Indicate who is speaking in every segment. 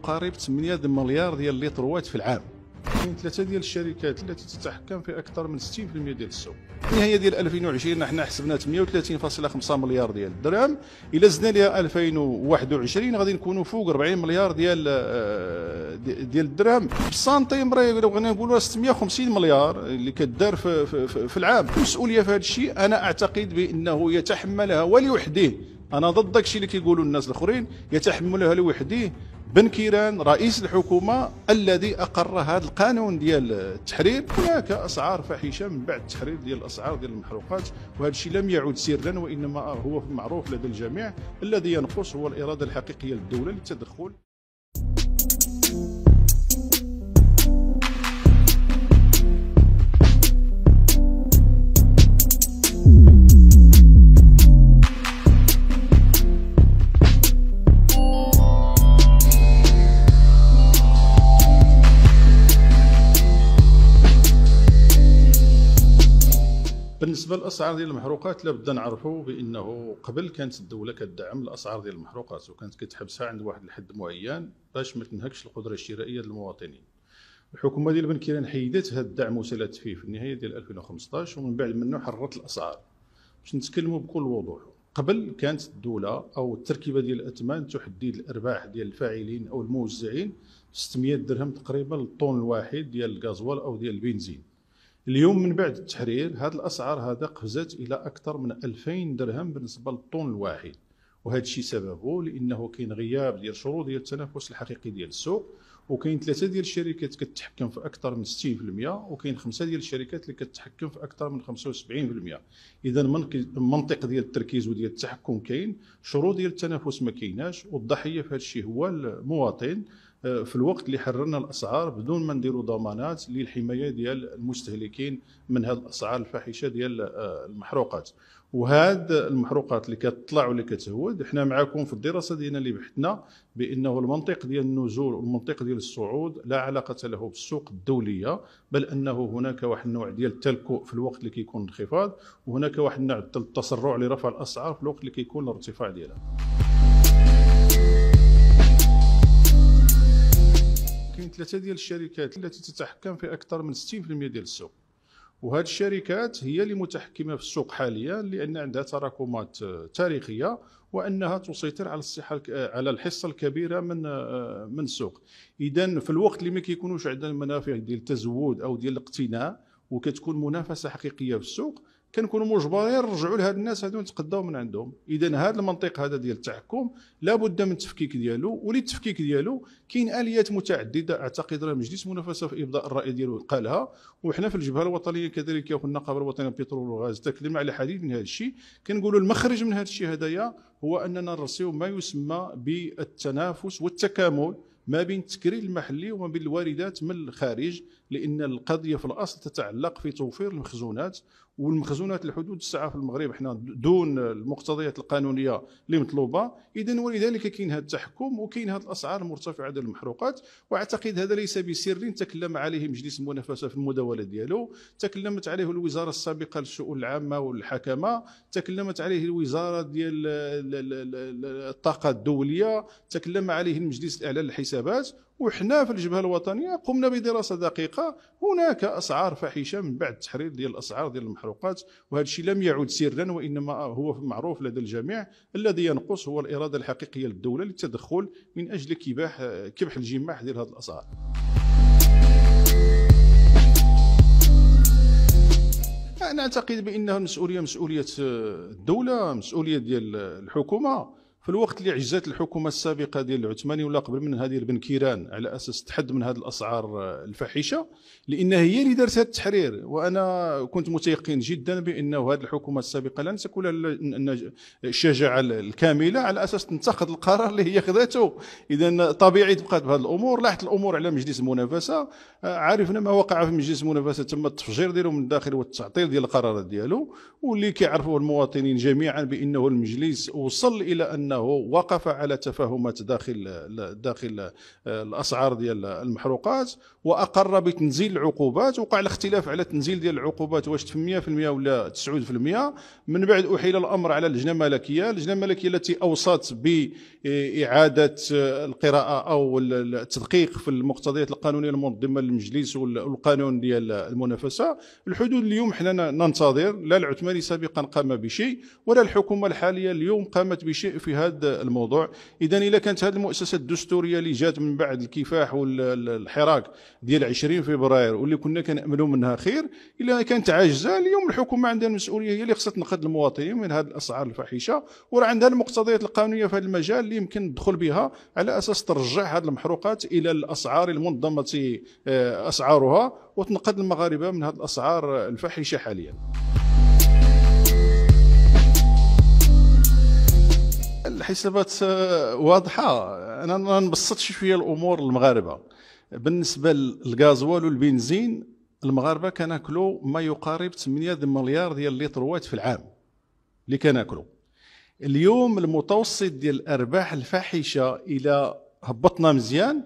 Speaker 1: يقارب 8 مليار ديال الليتروات في العام كاين ثلاثه ديال الشركات التي تتحكم في اكثر من 60% ديال السوق في النهايه ديال 2020 حنا حسبنا 38.5 مليار ديال الدرهم الى زدنا لها 2021 غادي نكونوا فوق 40 مليار ديال آه، ديال الدرهم سنتيم راه بغينا نقولوا 650 مليار اللي كدار في, في, في, في العام المسؤوليه في هذا الشيء انا اعتقد بانه يتحملها ولوحده انا ضد داكشي اللي كيقولوا الناس الاخرين يتحملها لوحده بن كيران رئيس الحكومه الذي اقر هذا القانون ديال التحرير هناك اسعار فاحشه من بعد التحرير ديال الاسعار ديال المحروقات وهذا الشيء لم يعد سرا وانما هو معروف لدى الجميع الذي ينقص هو الاراده الحقيقيه للدوله للتدخل بالنسبه للاسعار ديال المحروقات لابد نعرفوا بانه قبل كانت الدوله كتدعم الاسعار ديال المحروقات وكانت كتحبسها عند واحد الحد معين باش ما تنهكش القدره الشرائيه للمواطنين الحكومه ديال بن كيران حيدت هذا الدعم وسالت فيه في النهايه ديال 2015 ومن بعد منه حررت الاسعار باش نتكلموا بكل وضوح قبل كانت الدوله او التركيبه ديال الاثمان تحدد الارباح ديال الفاعلين او الموزعين 600 درهم تقريبا للطن الواحد ديال الغازوال او ديال البنزين اليوم من بعد التحرير هذه الاسعار هذا قفزت الى اكثر من 2000 درهم بالنسبه للطن الواحد وهذا الشيء سببه لانه كاين غياب ديال شروط ديال التنافس الحقيقي ديال السوق وكاين ثلاثه ديال الشركات كتحكم في اكثر من 60% وكاين خمسه ديال الشركات اللي كتحكم في اكثر من 75% اذا المنطق ديال التركيز وديال التحكم كاين شروط ديال التنافس ما كايناش والضحيه في هذا الشيء هو المواطن آه، في الوقت اللي حررنا الاسعار بدون ما نديروا ضمانات للحمايه ديال المستهلكين من هذه الاسعار الفاحشه ديال آه، المحروقات وهاد المحروقات اللي كتطلع واللي كتهود احنا معاكم في الدراسه ديالنا اللي بحثنا بانه المنطق ديال النزول والمنطق ديال الصعود لا علاقه له بالسوق الدوليه بل انه هناك واحد النوع ديال التلكؤ في الوقت اللي كيكون انخفاض وهناك واحد النوع التسرع لرفع الاسعار في الوقت اللي كيكون الارتفاع ديالها كاين ثلاثه ديال الشركات التي تتحكم في اكثر من 60% ديال السوق وهاد الشركات هي اللي متحكمه في السوق حاليا لان عندها تراكمات آه، تاريخيه وانها تسيطر على الصحه آه، على الحصه الكبيره من آه، من السوق اذا في الوقت اللي ما كيكونوش عندنا المنافع ديال التزود او ديال الاقتناء وكتكون منافسه حقيقيه في السوق كنكونوا مجبرين نرجعوا لهاد الناس هادو نتقداو من عندهم اذا هذا المنطق هذا ديال التحكم لابد من التفكيك ديالو وللتفكيك ديالو كاين اليات متعدده اعتقد راه مجلس المنافسه في ابداء الراي ديالو قالها وحنا في الجبهه الوطنيه كذلك يا النقابه الوطنيه للبترول والغاز تكلم على حديث من هذا الشيء كنقولوا المخرج من هذا الشيء هذايا هو اننا نرسيو ما يسمى بالتنافس والتكامل ما بين التكرير المحلي وما بين الواردات من الخارج لان القضيه في الاصل تتعلق في توفير المخزونات والمخزونات الحدود الساعه في المغرب حنا دون المقتضيات القانونيه اللي مطلوبه اذا ولذلك كاين هذا التحكم وكاين هذه الاسعار المرتفعه ديال المحروقات واعتقد هذا ليس بسر تكلم عليه مجلس المنافسه في المداوله ديالو تكلمت عليه الوزاره السابقه للشؤون العامه والحكمه تكلمت عليه الوزاره ديال الطاقه الدوليه تكلم عليه المجلس الاعلى للحسابات وحنا في الجبهه الوطنيه قمنا بدراسه دقيقه هناك اسعار فاحشه من بعد التحرير ديال الاسعار ديال المحروقات وهذا الشيء لم يعد سرا وانما هو معروف لدى الجميع الذي ينقص هو الاراده الحقيقيه للدوله للتدخل من اجل كباح كبح الجماح ديال هذه الاسعار انا اعتقد بان المسؤوليه مسؤوليه الدوله مسؤوليه ديال الحكومه في الوقت اللي عجزت الحكومه السابقه ديال العثماني ولا قبل من هذه بن كيران على اساس تحد من هذه الاسعار الفاحشه لان هي اللي دارت هذا التحرير وانا كنت متيقن جدا بانه هذه الحكومه السابقه لن تكون الشجاعه الكامله على اساس تنتقد القرار اللي هي خذاته اذا طبيعي تبقى بهذه الامور لاحت الامور على مجلس المنافسه عرفنا ما وقع في مجلس المنافسه تم التفجير ديالو من الداخل والتعطيل ديال القرارات ديالو واللي كيعرفوه المواطنين جميعا بانه المجلس وصل الى ان انه وقف على تفاهمات داخل داخل آه، الاسعار ديال المحروقات واقر بتنزيل العقوبات وقع الاختلاف على تنزيل ديال العقوبات واش 100% ولا 9% من بعد احيل الامر على اللجنه الملكيه اللجنه الملكيه التي اوصت باعاده آه، القراءه او التدقيق في المقتضيات القانونيه المنظمه للمجلس والقانون ديال المنافسه الحدود اليوم حنا ننتظر لا العثماني سابقا قام بشيء ولا الحكومه الحاليه اليوم قامت بشيء في هذا الموضوع اذا الا كانت هذه المؤسسه الدستوريه اللي جات من بعد الكفاح والحراك ديال 20 فبراير واللي كنا كناملوا منها خير الا كانت عاجزه اليوم الحكومه عندها المسؤوليه هي اللي خصها تنقذ المواطنين من هذه الاسعار الفاحشه وراه عندها المقتضيات القانونيه في هذا المجال اللي يمكن تدخل بها على اساس ترجع هذه المحروقات الى الاسعار المنظمه آه، اسعارها وتنقذ المغاربه من هذه الاسعار الفاحشه حاليا الحسابات آه، واضحه انا نبسط شويه الامور المغاربه بالنسبه للغازوال والبنزين المغاربه كناكلوا ما يقارب 8 مليار ديال اللتروات في العام اللي كناكلوا اليوم المتوسط ديال الارباح الفاحشه الى هبطنا مزيان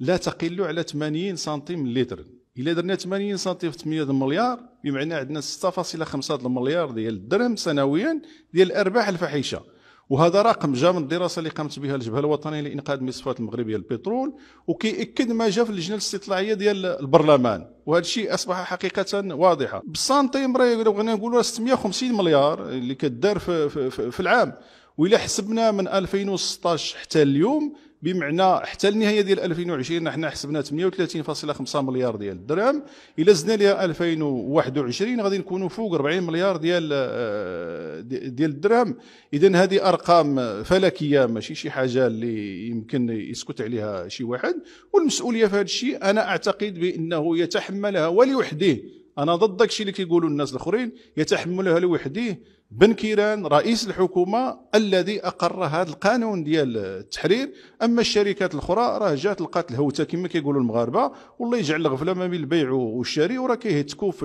Speaker 1: لا تقل على 80 سنتيم اللتر الا درنا 80 سنتيم في 8 مليار بمعنى عندنا 6.5 مليار ديال الدرهم سنويا ديال الارباح الفاحشه وهذا رقم جاء من الدراسه اللي قامت بها الجبهه الوطنيه لانقاذ المصفات المغربيه للبترول وكيأكد ما جاء في اللجنه الاستطلاعيه ديال البرلمان وهذا الشيء اصبح حقيقه واضحه بالسنتيم راه بغينا نقولوا 650 مليار اللي كدار في, في, في, في العام وإلا حسبنا من 2016 حتى اليوم بمعنى حتى النهايه ديال 2020 حنا حسبنا 38.5 مليار ديال الدرهم الا زدنا ليها 2021 غادي نكونوا فوق 40 مليار ديال آه، ديال الدرهم اذا هذه ارقام فلكيه ماشي شي حاجه اللي يمكن يسكت عليها شي واحد والمسؤوليه في هذا الشيء انا اعتقد بانه يتحملها ولوحده انا ضد داكشي اللي كيقولوا الناس الاخرين يتحملها لوحده بن كيران رئيس الحكومه الذي اقر هذا القانون ديال التحرير اما الشركات الاخرى راه جات لقات الهوته كما كيقولوا المغاربه والله يجعل الغفله ما بين البيع والشراء وراه كيهتكوا في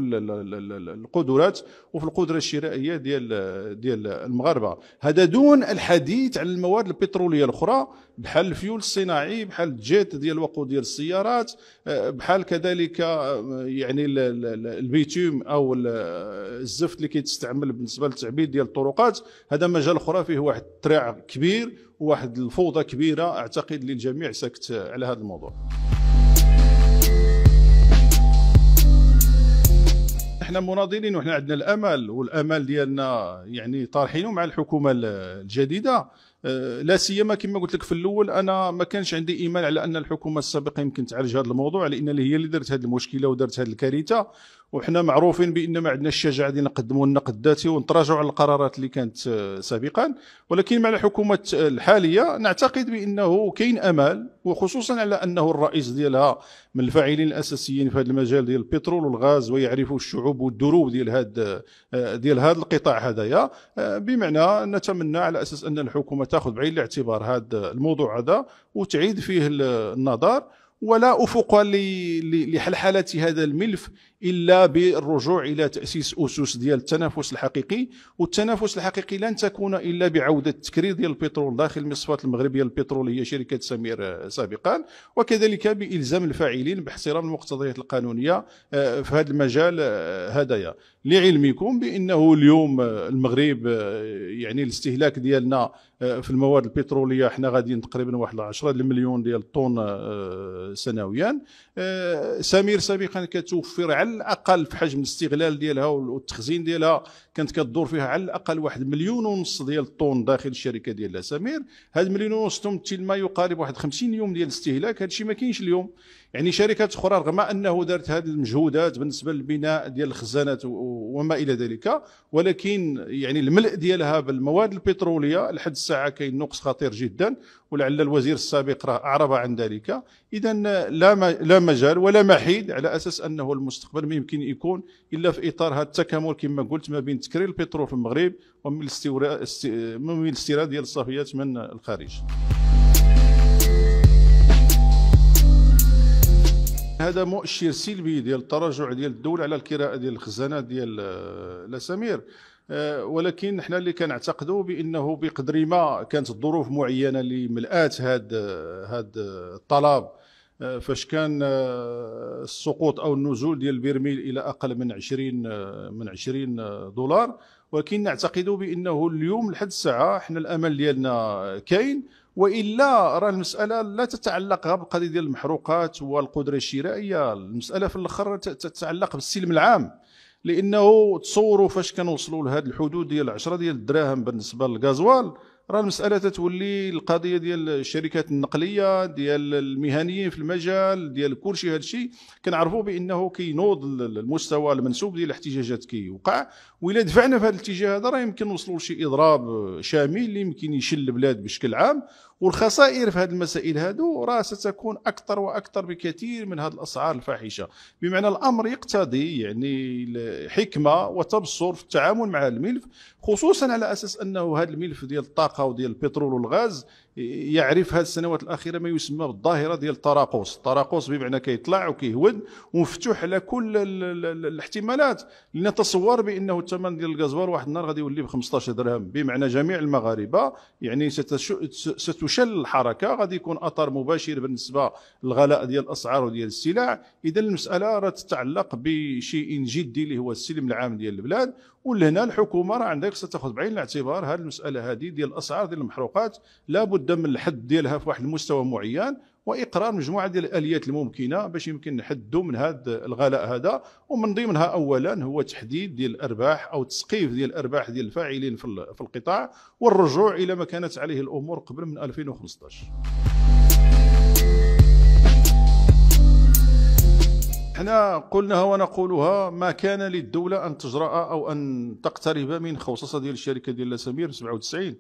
Speaker 1: القدرات وفي القدره الشرائيه ديال ديال المغاربه هذا دون الحديث عن المواد البتروليه الاخرى بحال الفيول الصناعي بحال الجيت ديال الوقود ديال السيارات آه، بحال كذلك آه، يعني البيتوم او الزفت اللي كيتستعمل بالنسبه للتعبئه التعبيد ديال الطرقات هذا مجال اخرى فيه واحد التراع كبير وواحد الفوضى كبيره اعتقد للجميع ساكت على هذا الموضوع احنا مناضلين وحنا عندنا الامل والامل ديالنا يعني طارحينه مع الحكومه الجديده أه، لا سيما كما قلت لك في الاول انا ما كانش عندي ايمان على ان الحكومه السابقه يمكن تعالج هذا الموضوع لان هي اللي درت هذه المشكله ودرت هذه الكارثه وحنا معروفين بان ما عندنا الشجاعه اللي نقدموا النقد الذاتي ونتراجعوا على القرارات اللي كانت آه، سابقا ولكن مع الحكومه آه، الحاليه نعتقد بانه كاين امل وخصوصا على انه الرئيس ديالها من الفاعلين الاساسيين في هذا المجال ديال البترول والغاز ويعرف الشعوب والدروب ديال هذا آه، ديال هذا القطاع هذايا بمعنى نتمنى على اساس ان الحكومه تاخذ بعين الاعتبار هذا الموضوع هذا وتعيد فيه النظر ولا افق لحلحله هذا الملف الا بالرجوع الى تاسيس اسس ديال التنافس الحقيقي والتنافس الحقيقي لن تكون الا بعوده التكرير ديال البترول داخل المصفات المغربيه للبترول هي شركه سمير آه، سابقا وكذلك بالزام الفاعلين باحترام المقتضيات القانونيه آه، في هذا المجال آه، هدايا لعلمكم بانه اليوم المغرب يعني الاستهلاك ديالنا في المواد البتروليه حنا غاديين تقريبا واحد 10 مليون ديال الطن سنويا سمير سابقا كتوفر على على الاقل في حجم الاستغلال ديالها والتخزين ديالها كانت كتدور فيها على الاقل واحد مليون ونص ديال الطون داخل الشركه ديال سمير هاد مليون ونص تمثل ما يقارب واحد 50 يوم ديال الاستهلاك هادشي ما كاينش اليوم يعني شركات اخرى رغم انه دارت هذه المجهودات بالنسبه للبناء ديال الخزانات وما الى ذلك ولكن يعني الملء ديالها بالمواد البتروليه لحد الساعه كاين نقص خطير جدا ولعل الوزير السابق اعرب عن ذلك اذا لا لا مجال ولا محيد على اساس انه المستقبل ما يمكن يكون الا في اطار هذا التكامل كما قلت ما بين تكرير البترول في المغرب ومن الاستيراد ديال الصافيات من الخارج هذا مؤشر سلبي ديال التراجع ديال الدوله على الكراءه ديال الخزانه ديال آه، الاسامير آه، ولكن حنا اللي كنعتقدوا بانه بقدر ما كانت الظروف معينه اللي ملات هذا هذا الطلب آه، فاش كان السقوط او النزول ديال البرميل الى اقل من 20 من 20 دولار ولكن نعتقد بانه اليوم لحد الساعه حنا الامل ديالنا كاين والا راه المساله لا تتعلق غير بالقضيه ديال المحروقات والقدره الشرائيه المساله في الاخر تتعلق بالسلم العام لانه تصوروا فاش كنوصلوا لهذه الحدود ديال 10 ديال الدراهم بالنسبه للغازوال راه المساله تتولي القضيه ديال الشركات النقليه ديال المهنيين في المجال ديال شيء هذا الشيء كنعرفوا بانه كينوض المستوى المنسوب ديال الاحتجاجات كيوقع والا دفعنا في هذا الاتجاه هذا راه يمكن نوصلوا لشي اضراب شامل اللي يمكن يشل البلاد بشكل عام والخسائر في هذه المسائل هذو راه ستكون اكثر واكثر بكثير من هذه الاسعار الفاحشه بمعنى الامر يقتضي يعني حكمه وتبصر في التعامل مع الملف خصوصا على اساس انه هذا الملف ديال الطاقه وديال البترول والغاز يعرف هذه السنوات الاخيره ما يسمى بالظاهره ديال التراقص التراقص بمعنى كيطلع وكيهود ومفتوح على كل الاحتمالات لنتصور بانه الثمن ديال الغازوار واحد النهار غادي يولي ب 15 درهم بمعنى جميع المغاربه يعني ستشل الحركه غادي يكون اثر مباشر بالنسبه للغلاء ديال الاسعار وديال السلع اذا المساله راه تتعلق بشيء جدي اللي هو السلم العام ديال البلاد ولهنا الحكومه راه عندك ستاخذ بعين الاعتبار هذه المساله هذه ديال الاسعار ديال المحروقات لابد لابد من الحد ديالها في واحد المستوى معين واقرار مجموعه ديال الاليات الممكنه باش يمكن نحدوا من هذا الغلاء هذا ومن ضمنها اولا هو تحديد ديال الارباح او تسقيف ديال الارباح ديال الفاعلين في القطاع والرجوع الى ما كانت عليه الامور قبل من 2015 احنا قلناها ونقولها ما كان للدوله ان تجرا او ان تقترب من خوصصه ديال الشركه ديال سمير 97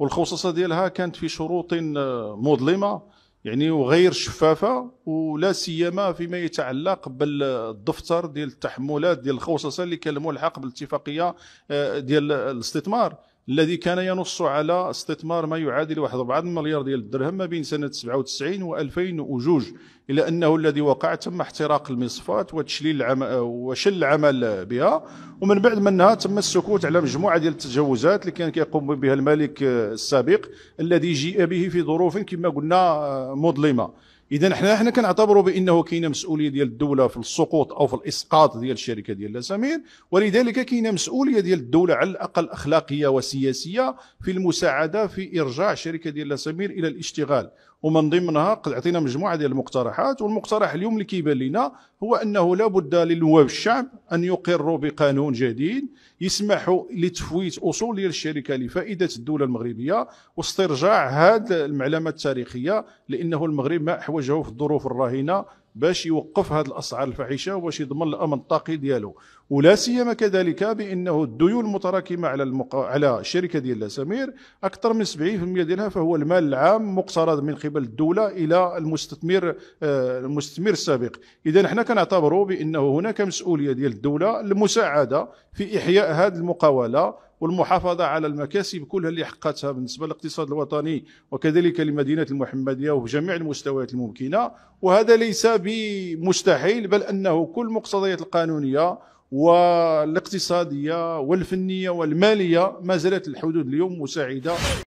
Speaker 1: والخصوصة ديالها كانت في شروط آه، مظلمة يعني وغير شفافة ولا سيما فيما يتعلق بالدفتر ديال التحملات ديال الخصوصة اللي كان ملحق بالاتفاقية آه، ديال الاستثمار الذي كان ينص على استثمار ما يعادل واحد 4 مليار ديال الدرهم ما بين سنه 97 و 2002 الى انه الذي وقع تم احتراق المصفات وتشليل العمل وشل العمل بها ومن بعد منها تم السكوت على مجموعه ديال التجاوزات اللي كان كيقوم بها الملك السابق الذي جيء به في ظروف كما قلنا آه، مظلمه اذا حنا حنا كنعتبروا بانه كاينه مسؤوليه ديال الدوله في السقوط او في الاسقاط ديال الشركه ديال لاسامير ولذلك كاينه مسؤوليه ديال الدوله على الاقل اخلاقيه وسياسيه في المساعده في ارجاع شركه ديال لاسامير الى الاشتغال ومن ضمنها قد عطينا مجموعه ديال المقترحات والمقترح اليوم اللي كيبان لنا هو انه لابد للنواب الشعب ان يقروا بقانون جديد يسمح لتفويت اصول ديال الشركه لفائده الدوله المغربيه واسترجاع هذه المعلمه التاريخيه لانه المغرب ما احوجه في الظروف الراهنه باش يوقف هذه الاسعار الفاحشه وباش يضمن الامن الطاقي ديالو ولا سيما كذلك بانه الديون المتراكمه على المقا... على الشركه ديال لاسامير اكثر من 70% ديالها فهو المال العام مقترض من قبل الدوله الى المستثمر آه، المستثمر السابق اذا حنا كنعتبروا بانه هناك مسؤوليه ديال الدوله للمساعده في احياء هذه المقاوله والمحافظه على المكاسب كلها اللي حققتها بالنسبه للاقتصاد الوطني وكذلك لمدينه المحمديه وفي جميع المستويات الممكنه وهذا ليس بمستحيل بل انه كل المقتضيات القانونيه والاقتصاديه والفنيه والماليه ما زالت الحدود اليوم مساعده